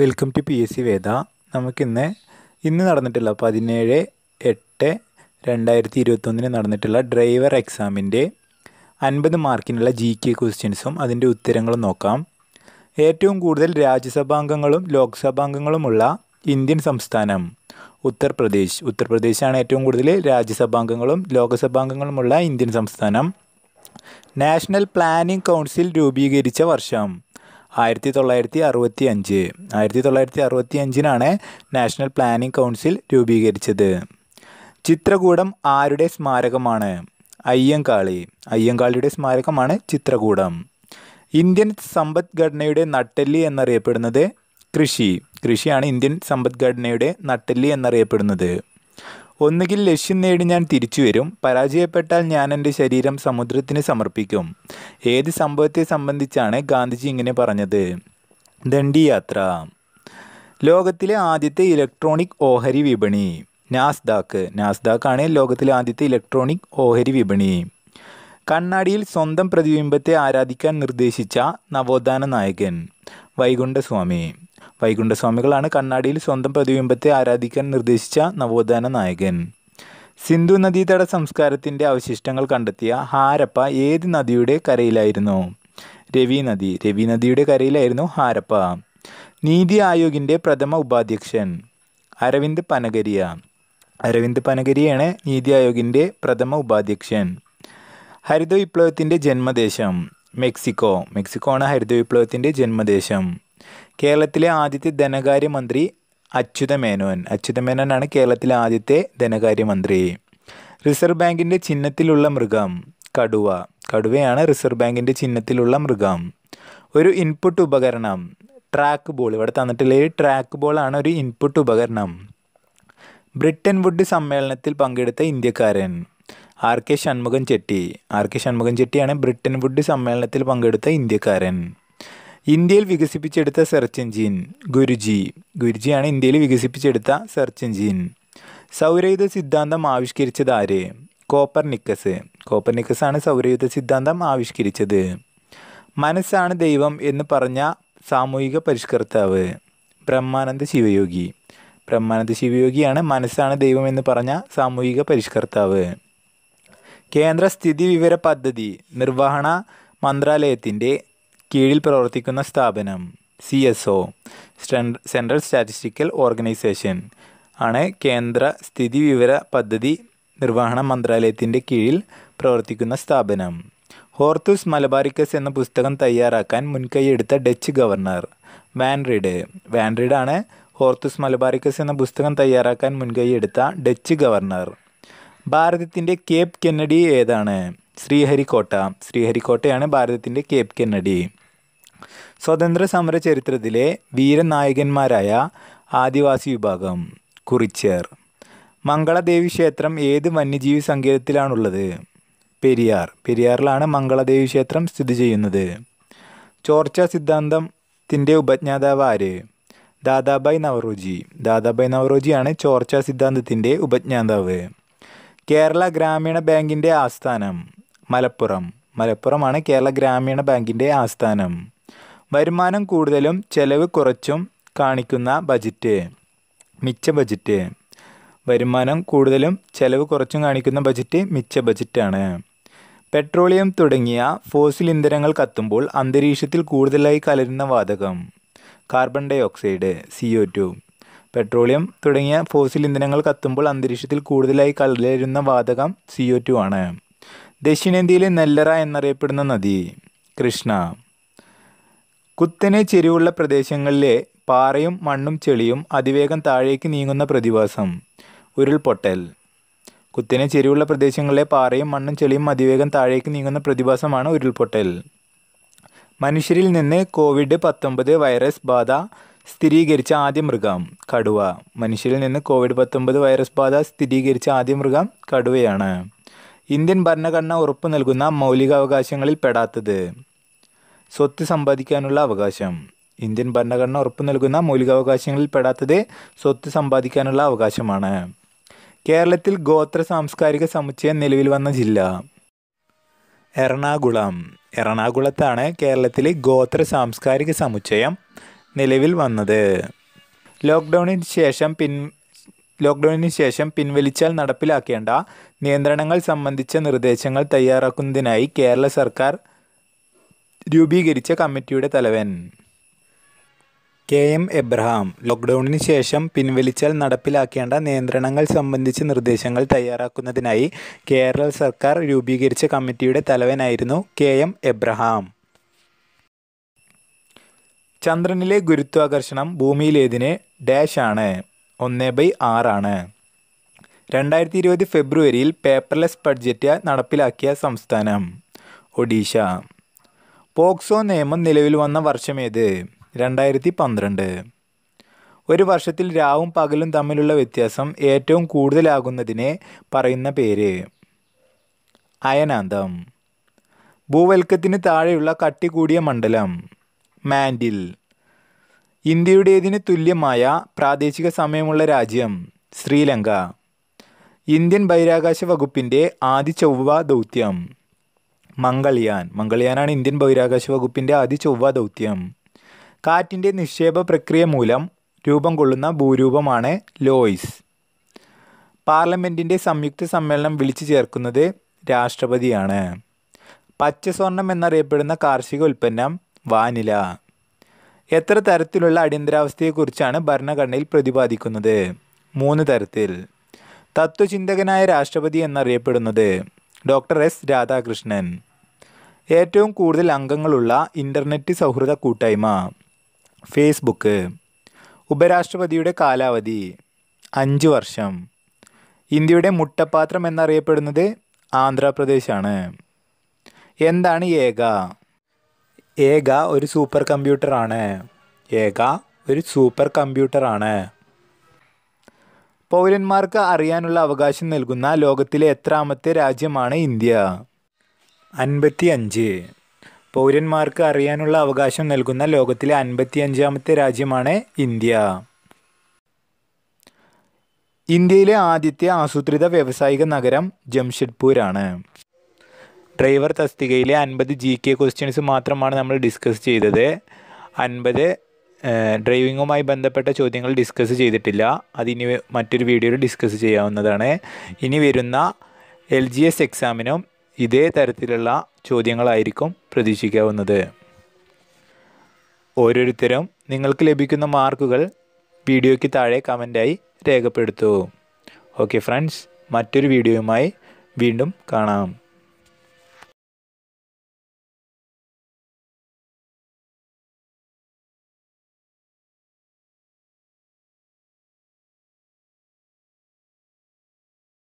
welcome to P S C Veda നമുക്കിന്ന് ഇന്ന് നടന്നിട്ടില്ല പതിനേഴ് എട്ട് രണ്ടായിരത്തി ഇരുപത്തൊന്നിന് നടന്നിട്ടുള്ള ഡ്രൈവർ എക്സാമിൻ്റെ അൻപത് മാർക്കിനുള്ള ജി കെ ക്വസ്റ്റ്യൻസും അതിൻ്റെ ഉത്തരങ്ങളും നോക്കാം ഏറ്റവും കൂടുതൽ രാജ്യസഭാംഗങ്ങളും ലോക്സഭാംഗങ്ങളുമുള്ള ഇന്ത്യൻ സംസ്ഥാനം ഉത്തർപ്രദേശ് ഉത്തർപ്രദേശാണ് ഏറ്റവും കൂടുതൽ രാജ്യസഭാംഗങ്ങളും ലോകസഭാംഗങ്ങളുമുള്ള ഇന്ത്യൻ സംസ്ഥാനം നാഷണൽ പ്ലാനിംഗ് കൗൺസിൽ രൂപീകരിച്ച വർഷം ആയിരത്തി തൊള്ളായിരത്തി അറുപത്തി അഞ്ച് ആയിരത്തി തൊള്ളായിരത്തി അറുപത്തി അഞ്ചിനാണ് നാഷണൽ പ്ലാനിംഗ് കൗൺസിൽ രൂപീകരിച്ചത് ചിത്രകൂടം ആരുടെ സ്മാരകമാണ് അയ്യങ്കാളി അയ്യങ്കാളിയുടെ സ്മാരകമാണ് ചിത്രകൂടം ഇന്ത്യൻ സമ്പദ്ഘടനയുടെ നട്ടെല്ലി എന്നറിയപ്പെടുന്നത് കൃഷി കൃഷിയാണ് ഇന്ത്യൻ സമ്പദ്ഘടനയുടെ നട്ടെല്ലി എന്നറിയപ്പെടുന്നത് ഒന്നുകിൽ ലക്ഷ്യം നേടി ഞാൻ തിരിച്ചു വരും പരാജയപ്പെട്ടാൽ ഞാൻ എൻ്റെ ശരീരം സമുദ്രത്തിന് സമർപ്പിക്കും ഏത് സംഭവത്തെ സംബന്ധിച്ചാണ് ഗാന്ധിജി ഇങ്ങനെ പറഞ്ഞത് ദണ്ഡിയാത്ര ലോകത്തിലെ ആദ്യത്തെ ഇലക്ട്രോണിക് ഓഹരി വിപണി നാസ്ദാക്ക് നാസ്ഡാക്കാണ് ലോകത്തിലെ ആദ്യത്തെ ഇലക്ട്രോണിക് ഓഹരി വിപണി കണ്ണാടിയിൽ സ്വന്തം പ്രതിബിംബത്തെ ആരാധിക്കാൻ നിർദ്ദേശിച്ച നവോത്ഥാന നായകൻ വൈകുണ്ഠസ്വാമി വൈകുണ്ഠസ്വാമികളാണ് കണ്ണാടിയിൽ സ്വന്തം പ്രതിബിംബത്തെ ആരാധിക്കാൻ നിർദ്ദേശിച്ച നവോത്ഥാന നായകൻ സിന്ധു നദീതട സംസ്കാരത്തിൻ്റെ അവശിഷ്ടങ്ങൾ കണ്ടെത്തിയ ഹാരപ്പ ഏത് നദിയുടെ കരയിലായിരുന്നു രവി നദി രവി നദിയുടെ കരയിലായിരുന്നു ഹാരപ്പ നീതി ആയോഗിൻ്റെ പ്രഥമ ഉപാധ്യക്ഷൻ അരവിന്ദ് പനഗരിയ അരവിന്ദ് പനഗരിയാണ് നീതി ആയോഗിൻ്റെ പ്രഥമ ഉപാധ്യക്ഷൻ ഹരിത വിപ്ലവത്തിൻ്റെ ജന്മദേശം മെക്സിക്കോ മെക്സിക്കോ ആണ് ഹരിത വിപ്ലവത്തിൻ്റെ ജന്മദേശം കേരളത്തിലെ ആദ്യത്തെ ധനകാര്യമന്ത്രി അച്യുത മേനോൻ അച്യുത മേനോനാണ് കേരളത്തിലെ ആദ്യത്തെ ധനകാര്യമന്ത്രി റിസർവ് ബാങ്കിൻ്റെ ചിഹ്നത്തിലുള്ള മൃഗം കടുവ കടുവയാണ് റിസർവ് ബാങ്കിൻ്റെ ചിഹ്നത്തിലുള്ള മൃഗം ഒരു ഇൻപുട്ട് ഉപകരണം ട്രാക്ക് ബോൾ ഇവിടെ തന്നിട്ടുള്ള ഈ ട്രാക്ക് ബോളാണ് ഒരു ഇൻപുട്ട് ഉപകരണം ബ്രിട്ടൻ വുഡ് സമ്മേളനത്തിൽ പങ്കെടുത്ത ഇന്ത്യക്കാരൻ R K Shanmukham Chetty R K Shanmukham ചെട്ടിയാണ് ബ്രിട്ടൻ വുഡ് സമ്മേളനത്തിൽ പങ്കെടുത്ത ഇന്ത്യക്കാരൻ ഇന്ത്യയിൽ വികസിപ്പിച്ചെടുത്ത സെർച്ച് എഞ്ചിൻ ഗുരുജി ഗുരുജിയാണ് ഇന്ത്യയിൽ വികസിപ്പിച്ചെടുത്ത സെർച്ച് എഞ്ചിൻ സൗരയുധ സിദ്ധാന്തം ആവിഷ്കരിച്ചത് ആര് കോപ്പർനിക്കസ് കോപ്പർനിക്കസ് ആണ് സൗരയുധ സിദ്ധാന്തം ആവിഷ്കരിച്ചത് മനസ്സാണ് ദൈവം എന്ന് പറഞ്ഞ സാമൂഹിക പരിഷ്കർത്താവ് ബ്രഹ്മാനന്ദ ശിവയോഗി ബ്രഹ്മാനന്ദ ശിവയോഗിയാണ് മനസ്സാണ് ദൈവം എന്ന് പറഞ്ഞ സാമൂഹിക പരിഷ്കർത്താവ് കേന്ദ്ര സ്ഥിതി വിവര പദ്ധതി നിർവഹണ മന്ത്രാലയത്തിൻ്റെ കീഴിൽ പ്രവർത്തിക്കുന്ന സ്ഥാപനം C S O central statistical organisation ആണ് കേന്ദ്ര സ്ഥിതി വിവര പദ്ധതി നിർവഹണ മന്ത്രാലയത്തിൻ്റെ കീഴിൽ പ്രവർത്തിക്കുന്ന സ്ഥാപനം ഹോർത്തൂസ് മലബാരിക്കസ് എന്ന പുസ്തകം തയ്യാറാക്കാൻ മുൻകൈയെടുത്ത ഡച്ച് ഗവർണർ വാൻഡ്രിഡ് വാൻഡ്രിഡ് ആണ് ഹോർത്തൂസ് മലബാരിക്കസ് എന്ന പുസ്തകം തയ്യാറാക്കാൻ മുൻകൈയെടുത്ത ഡച്ച് ഗവർണർ ഭാരതത്തിൻ്റെ കേപ്പ് കെന്നഡി ഏതാണ് ശ്രീഹരിക്കോട്ട ശ്രീഹരിക്കോട്ടയാണ് ഭാരതത്തിൻ്റെ കേപ് കെന്നഡി സ്വതന്ത്ര സമര ചരിത്രത്തിലെ വീരനായകന്മാരായ ആദിവാസി വിഭാഗം കുറിച്ചർ മംഗളദേവി ക്ഷേത്രം ഏത് വന്യജീവി സങ്കേതത്തിലാണുള്ളത് പെരിയാർ പെരിയാറിലാണ് മംഗളദേവി ക്ഷേത്രം സ്ഥിതി ചെയ്യുന്നത് ചോർച്ച സിദ്ധാന്തത്തിൻ്റെ ഉപജ്ഞാതാവ് ആര് ദാദാബായ് നവറോജി ദാദാബായ് നവറോജിയാണ് ചോർച്ച സിദ്ധാന്തത്തിൻ്റെ ഉപജ്ഞാതാവ് കേരള ഗ്രാമീണ ബാങ്കിൻ്റെ ആസ്ഥാനം മലപ്പുറം മലപ്പുറമാണ് കേരള ഗ്രാമീണ ബാങ്കിൻ്റെ ആസ്ഥാനം വരുമാനം കൂടുതലും ചെലവ് കുറച്ചും കാണിക്കുന്ന ബജറ്റ് മിച്ച ബജറ്റ് വരുമാനം കൂടുതലും ചെലവ് കുറച്ചും കാണിക്കുന്ന ബജറ്റ് മിച്ച ബജറ്റാണ് പെട്രോളിയം തുടങ്ങിയ ഫോസിൽ ഇന്ധനങ്ങൾ കത്തുമ്പോൾ അന്തരീക്ഷത്തിൽ കൂടുതലായി കലരുന്ന വാതകം carbon dioxide C O two petroleum തുടങ്ങിയ ഫോസിൽ ഇന്ധനങ്ങൾ കത്തുമ്പോൾ അന്തരീക്ഷത്തിൽ കൂടുതലായി കലരുന്ന വാതകം സി ഒ ടു ആണ് ദക്ഷിണേന്ത്യയിലെ നെല്ലറ എന്നറിയപ്പെടുന്ന നദി കൃഷ്ണ കുത്തനെ ചെരിവുള്ള പ്രദേശങ്ങളിലെ പാറയും മണ്ണും ചെളിയും അതിവേഗം താഴേക്ക് നീങ്ങുന്ന പ്രതിഭാസം ഉരുൾപൊട്ടൽ കുത്തനെ ചെരിവുള്ള പ്രദേശങ്ങളിലെ പാറയും മണ്ണും ചെളിയും അതിവേഗം താഴേക്ക് നീങ്ങുന്ന പ്രതിഭാസമാണ് ഉരുൾപൊട്ടൽ മനുഷ്യരിൽ നിന്ന് കോവിഡ് പത്തൊമ്പത് വൈറസ് ബാധ സ്ഥിരീകരിച്ച ആദ്യ മൃഗം കടുവ മനുഷ്യരിൽ നിന്ന് കോവിഡ് പത്തൊമ്പത് വൈറസ് ബാധ സ്ഥിരീകരിച്ച ആദ്യ മൃഗം കടുവയാണ് ഇന്ത്യൻ ഭരണഘടന ഉറപ്പ് നൽകുന്ന മൗലികാവകാശങ്ങളിൽ പെടാത്തത് സ്വത്ത് സമ്പാദിക്കാനുള്ള അവകാശം ഇന്ത്യൻ ഭരണഘടന ഉറപ്പു നൽകുന്ന മൗലികാവകാശങ്ങളിൽ പെടാത്തത് സ്വത്ത് സമ്പാദിക്കാനുള്ള അവകാശമാണ് കേരളത്തിൽ ഗോത്ര സാംസ്കാരിക സമുച്ചയം നിലവിൽ വന്ന ജില്ല എറണാകുളം എറണാകുളത്താണ് കേരളത്തിലെ ഗോത്ര സാംസ്കാരിക സമുച്ചയം നിലവിൽ വന്നത് ലോക്ക്ഡൗണിന് ശേഷം പിൻ ലോക്ക്ഡൌണിന് ശേഷം പിൻവലിച്ചാൽ നടപ്പിലാക്കേണ്ട നിയന്ത്രണങ്ങൾ സംബന്ധിച്ച നിർദ്ദേശങ്ങൾ തയ്യാറാക്കുന്നതിനായി കേരള സർക്കാർ രൂപീകരിച്ച കമ്മിറ്റിയുടെ തലവൻ കെ എം എബ്രഹാം ലോക്ക്ഡൌണിന് ശേഷം പിൻവലിച്ചാൽ നടപ്പിലാക്കേണ്ട നിയന്ത്രണങ്ങൾ സംബന്ധിച്ച നിർദ്ദേശങ്ങൾ തയ്യാറാക്കുന്നതിനായി കേരള സർക്കാർ രൂപീകരിച്ച കമ്മിറ്റിയുടെ തലവനായിരുന്നു കെ എം എബ്രഹാം ചന്ദ്രനിലെ ഗുരുത്വാകർഷണം ഭൂമിയിലേതിന് ഡാഷ് ആണ് ഒന്ന് ബൈ ആറാണ് രണ്ടായിരത്തി ഇരുപത് ഫെബ്രുവരിയിൽ പേപ്പർലെസ് ബഡ്ജറ്റ് നടപ്പിലാക്കിയ സംസ്ഥാനം ഒഡീഷ പോക്സോ നിയമം നിലവിൽ വന്ന വർഷമേത് രണ്ടായിരത്തി പന്ത്രണ്ട് ഒരു വർഷത്തിൽ രാവും പകലും തമ്മിലുള്ള വ്യത്യാസം ഏറ്റവും കൂടുതലാകുന്നതിനെ പറയുന്ന പേര് അയനാന്തം ഭൂവൽക്കത്തിന് താഴെയുള്ള കട്ടി കൂടിയ മണ്ഡലം മാൻഡിൽ ഇന്ത്യയുടേതിന് തുല്യമായ പ്രാദേശിക സമയമുള്ള രാജ്യം ശ്രീലങ്ക ഇന്ത്യൻ ബഹിരാകാശ വകുപ്പിൻ്റെ ആദ്യ ചൊവ്വ ദൗത്യം മംഗളിയാൻ മംഗളിയാനാണ് ഇന്ത്യൻ ബഹിരാകാശ വകുപ്പിൻ്റെ ആദ്യ ചൊവ്വ ദൗത്യം കാറ്റിൻ്റെ നിക്ഷേപ പ്രക്രിയ മൂലം രൂപം കൊള്ളുന്ന ഭൂരൂപമാണ് ലോയ്സ് പാർലമെൻറ്റിൻ്റെ സംയുക്ത സമ്മേളനം വിളിച്ചു ചേർക്കുന്നത് രാഷ്ട്രപതിയാണ് പച്ച സ്വർണം എന്നറിയപ്പെടുന്ന കാർഷിക ഉൽപ്പന്നം വാനില എത്ര തരത്തിലുള്ള അടിയന്തരാവസ്ഥയെക്കുറിച്ചാണ് ഭരണഘടനയിൽ പ്രതിപാദിക്കുന്നത് മൂന്ന് തരത്തിൽ തത്വചിന്തകനായ രാഷ്ട്രപതി എന്നറിയപ്പെടുന്നത് ഡോക്ടർ എസ് രാധാകൃഷ്ണൻ ഏറ്റവും കൂടുതൽ അംഗങ്ങളുള്ള ഇൻ്റർനെറ്റ് സൗഹൃദ കൂട്ടായ്മ ഫേസ്ബുക്ക് ഉപരാഷ്ട്രപതിയുടെ കാലാവധി അഞ്ച് വർഷം ഇന്ത്യയുടെ മുട്ടപ്പാത്രം എന്നറിയപ്പെടുന്നത് ആന്ധ്രാപ്രദേശാണ് എന്താണ് ഏക ഏക ഒരു സൂപ്പർ കമ്പ്യൂട്ടറാണ് ഏക ഒരു സൂപ്പർ കമ്പ്യൂട്ടറാണ് പൗരന്മാർക്ക് അറിയാനുള്ള അവകാശം നൽകുന്ന ലോകത്തിലെ എത്രാമത്തെ രാജ്യമാണ് ഇന്ത്യ അൻപത്തി അഞ്ച് പൗരന്മാർക്ക് അറിയാനുള്ള അവകാശം നൽകുന്ന ലോകത്തിലെ അൻപത്തി അഞ്ചാമത്തെ രാജ്യമാണ് ഇന്ത്യ ഇന്ത്യയിലെ ആദ്യത്തെ ആസൂത്രിത വ്യവസായിക നഗരം ജംഷഡ്പൂരാണ് ഡ്രൈവർ തസ്തികയിലെ അൻപത് ജി കെ ക്വസ്റ്റ്യൻസ് മാത്രമാണ് നമ്മൾ ഡിസ്കസ് ചെയ്തത് അൻപത് ഡ്രൈവിങ്ങുമായി ബന്ധപ്പെട്ട ചോദ്യങ്ങൾ ഡിസ്കസ് ചെയ്തിട്ടില്ല അതിനി മറ്റൊരു വീഡിയോയിൽ ഡിസ്കസ് ചെയ്യാവുന്നതാണ് ഇനി വരുന്ന എൽ ജി എസ് എക്സാമിനും ഇതേ തരത്തിലുള്ള ചോദ്യങ്ങളായിരിക്കും പ്രതീക്ഷിക്കാവുന്നത് ഓരോരുത്തരും നിങ്ങൾക്ക് ലഭിക്കുന്ന മാർക്കുകൾ വീഡിയോയ്ക്ക് താഴെ കമൻറ്റായി രേഖപ്പെടുത്തൂ ഓക്കെ ഫ്രണ്ട്സ് മറ്റൊരു വീഡിയോയുമായി വീണ്ടും കാണാം